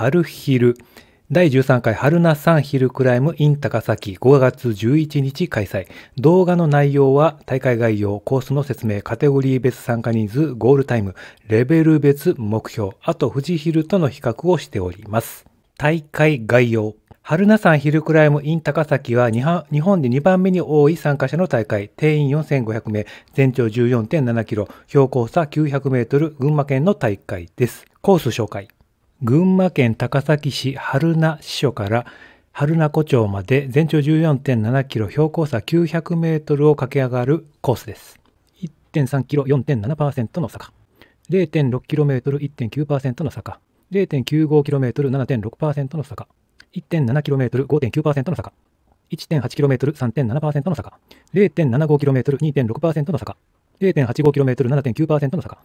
春昼第13回春菜さんヒルクライム in 高崎5月11日開催。動画の内容は大会概要、コースの説明、カテゴリー別参加人数、ゴールタイム、レベル別目標、あと富士昼との比較をしております。大会概要。春名山ヒルクライム in 高崎は日本で2番目に多い参加者の大会、定員4500名、全長14.7キロ、標高差900メートル、群馬県の大会です。コース紹介。群馬県高崎市春名支所から春名湖町まで全長14.7キロ標高差900メートルを駆け上がるコースです。1.3キロ4.7%の坂。0.6キロメートル1.9%の坂。0.95キロメートル7.6%の坂。1.7キロメートル5.9%の坂。1.8キロメートル3.7%の坂。0.75キロメートル2.6%の坂。0.85キロメートル7.9%の坂。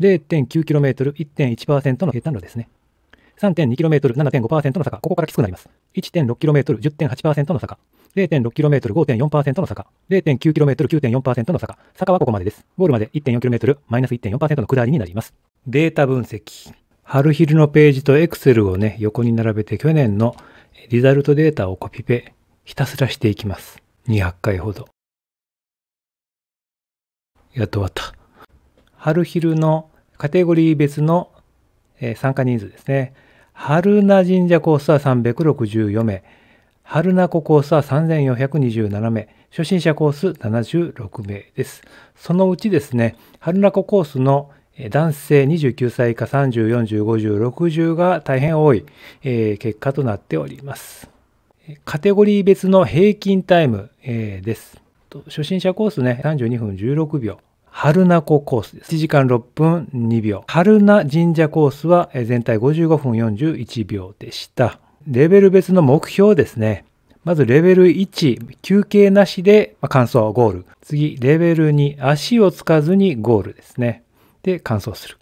0.9km、1.1%の平坦路ですね。3.2km、7.5%の坂、ここからきつくなります。1.6km、10.8%の坂、0.6km、5.4%の坂、0.9km、9.4%の坂、坂はここまでです。ゴールまで 1.4km、マイナス1.4%の下りになります。データ分析。春昼のページと Excel をね、横に並べて去年のリザルトデータをコピペ、ひたすらしていきます。200回ほど。やっと終わった。春昼のカテゴリー別の、参加人数ですね。春名神社コースは364名、春名湖コースは3427名、初心者コース76名です。そのうちですね、春名湖コースの男性29歳以下30、40、50、60が大変多い、結果となっております。カテゴリー別の平均タイム、です。初心者コースね、32分16秒。春名湖コースです。1時間6分2秒。春名神社コースは全体55分41秒でした。レベル別の目標ですね。まずレベル1、休憩なしで完走、ゴール。次、レベル2、足をつかずにゴールですね。で、完走する。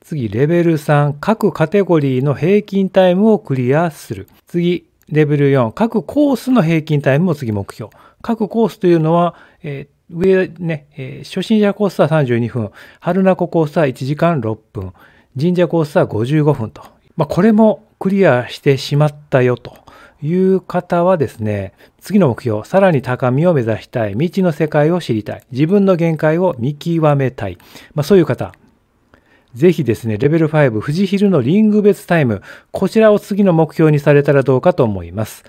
次、レベル3、各カテゴリーの平均タイムをクリアする。次、レベル4、各コースの平均タイムも次目標。各コースというのは、えー、上ね、えー、初心者コースは32分、春名湖コースは1時間6分、神社コースは55分と。まあ、これもクリアしてしまったよという方はですね、次の目標、さらに高みを目指したい、未知の世界を知りたい、自分の限界を見極めたい、まあ、そういう方、ぜひですね、レベル5、富士ヒルのリング別タイム、こちらを次の目標にされたらどうかと思います。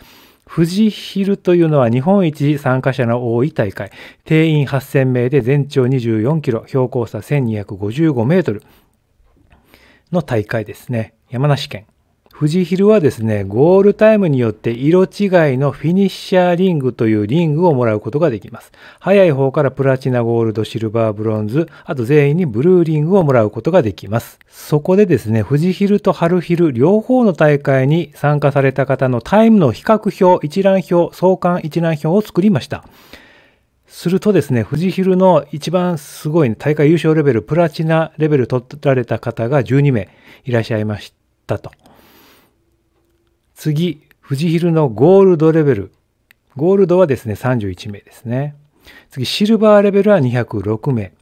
富士ヒルというのは日本一参加者の多い大会。定員8000名で全長24キロ、標高差1255メートルの大会ですね。山梨県。富士ヒルはですね、ゴールタイムによって色違いのフィニッシャーリングというリングをもらうことができます。早い方からプラチナ、ゴールド、シルバー、ブロンズ、あと全員にブルーリングをもらうことができます。そこでですね、富士ヒルと春ヒル両方の大会に参加された方のタイムの比較表、一覧表、相関一覧表を作りました。するとですね、富士ヒルの一番すごい大会優勝レベル、プラチナレベル取られた方が12名いらっしゃいましたと。次、富士ヒルのゴールドレベル。ゴールドはですね、31名ですね。次、シルバーレベルは206名。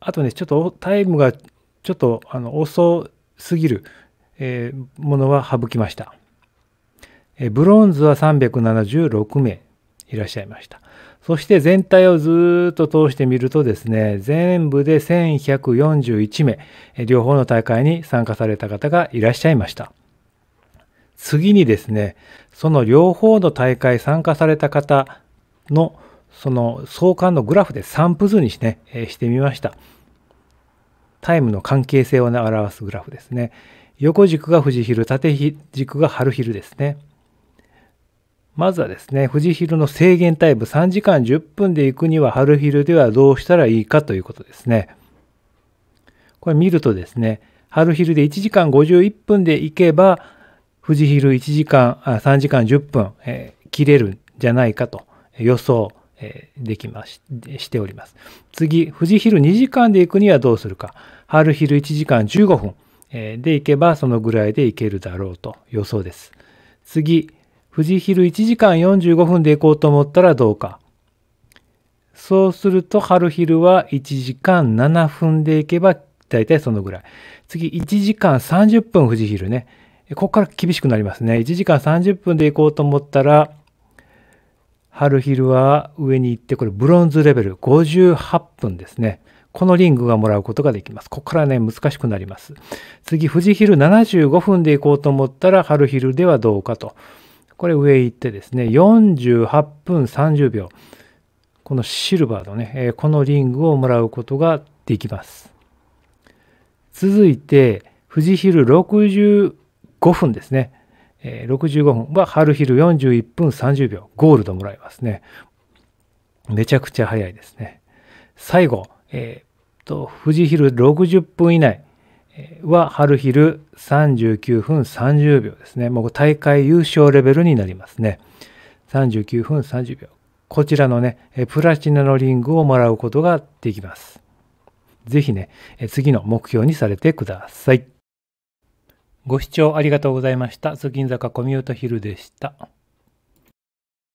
あとね、ちょっとタイムがちょっとあの遅すぎる、えー、ものは省きました。えー、ブロンズは376名いらっしゃいました。そして全体をずっと通してみるとですね、全部で1141名、両方の大会に参加された方がいらっしゃいました。次にですねその両方の大会参加された方のその相関のグラフで散布図にして,、ね、してみました。タイムの関係性を、ね、表すグラフですね。横軸が富士ヒル、縦軸が春ヒルですね。まずはですね、富士ヒルの制限タイム3時間10分で行くには春ヒルではどうしたらいいかということですね。これ見るとですね、春ヒルで1時間51分で行けば、富士ヒル1時間、3時間10分、えー、切れるんじゃないかと予想、えー、できまししております。次、富士ヒル2時間で行くにはどうするか。春ヒル1時間15分、えー、で行けばそのぐらいで行けるだろうと予想です。次、富士ヒル1時間45分で行こうと思ったらどうか。そうすると、春昼は1時間7分で行けば、だいたいそのぐらい。次、1時間30分富士昼ね。ここから厳しくなりますね。1時間30分で行こうと思ったら、春昼は上に行って、これブロンズレベル58分ですね。このリングがもらうことができます。ここからね、難しくなります。次、富士ヒル75分で行こうと思ったら、春昼ではどうかと。これ上行ってですね、48分30秒。このシルバーのね、えこのリングをもらうことができます。続いて、富士ヒル60 5分ですね。えー、65分は春昼41分30秒。ゴールドもらいますね。めちゃくちゃ早いですね。最後、えー、と、富士ヒル60分以内は春昼39分30秒ですね。もう大会優勝レベルになりますね。39分30秒。こちらのね、プラチナのリングをもらうことができます。是非ね、次の目標にされてください。ご視聴ありがとうございました。銀ン坂コミュートヒルでした。